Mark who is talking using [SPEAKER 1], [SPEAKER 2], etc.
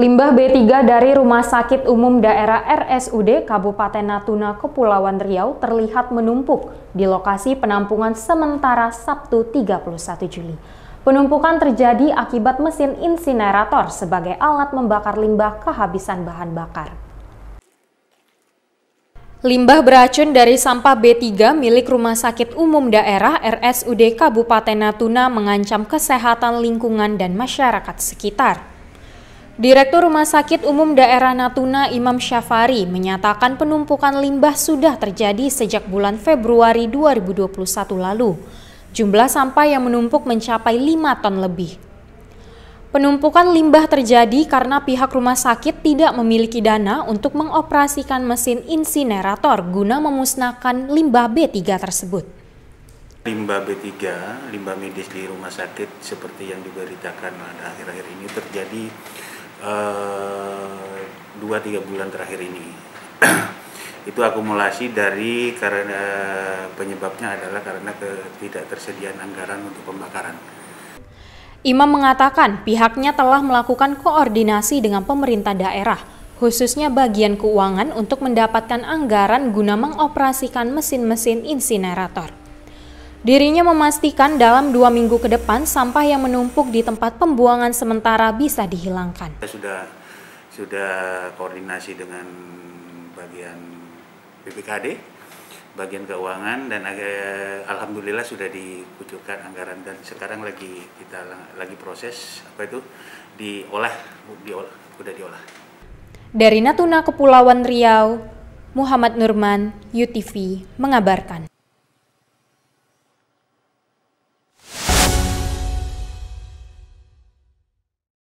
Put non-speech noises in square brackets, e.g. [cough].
[SPEAKER 1] Limbah B3 dari Rumah Sakit Umum Daerah RSUD Kabupaten Natuna, Kepulauan Riau terlihat menumpuk di lokasi penampungan sementara Sabtu 31 Juli. Penumpukan terjadi akibat mesin insinerator sebagai alat membakar limbah kehabisan bahan bakar. Limbah beracun dari sampah B3 milik Rumah Sakit Umum Daerah RSUD Kabupaten Natuna mengancam kesehatan lingkungan dan masyarakat sekitar. Direktur Rumah Sakit Umum Daerah Natuna Imam Syafari menyatakan penumpukan limbah sudah terjadi sejak bulan Februari 2021 lalu. Jumlah sampah yang menumpuk mencapai 5 ton lebih. Penumpukan limbah terjadi karena pihak rumah sakit tidak memiliki dana untuk mengoperasikan mesin insinerator guna memusnahkan limbah B3 tersebut.
[SPEAKER 2] Limbah B3, limbah medis di rumah sakit seperti yang diberitakan pada akhir-akhir ini terjadi dua tiga bulan terakhir ini [clears throat] itu akumulasi dari karena penyebabnya adalah karena ketidaktersediaan anggaran untuk pembakaran.
[SPEAKER 1] Imam mengatakan pihaknya telah melakukan koordinasi dengan pemerintah daerah, khususnya bagian keuangan untuk mendapatkan anggaran guna mengoperasikan mesin-mesin insinerator. Dirinya memastikan dalam dua minggu ke depan sampah yang menumpuk di tempat pembuangan sementara bisa dihilangkan.
[SPEAKER 2] sudah sudah koordinasi dengan bagian BPKD, bagian keuangan dan alhamdulillah sudah dikucurkan anggaran dan sekarang lagi kita lagi proses apa itu diolah diolah udah diolah.
[SPEAKER 1] Dari Natuna Kepulauan Riau, Muhammad Nurman, UTV mengabarkan.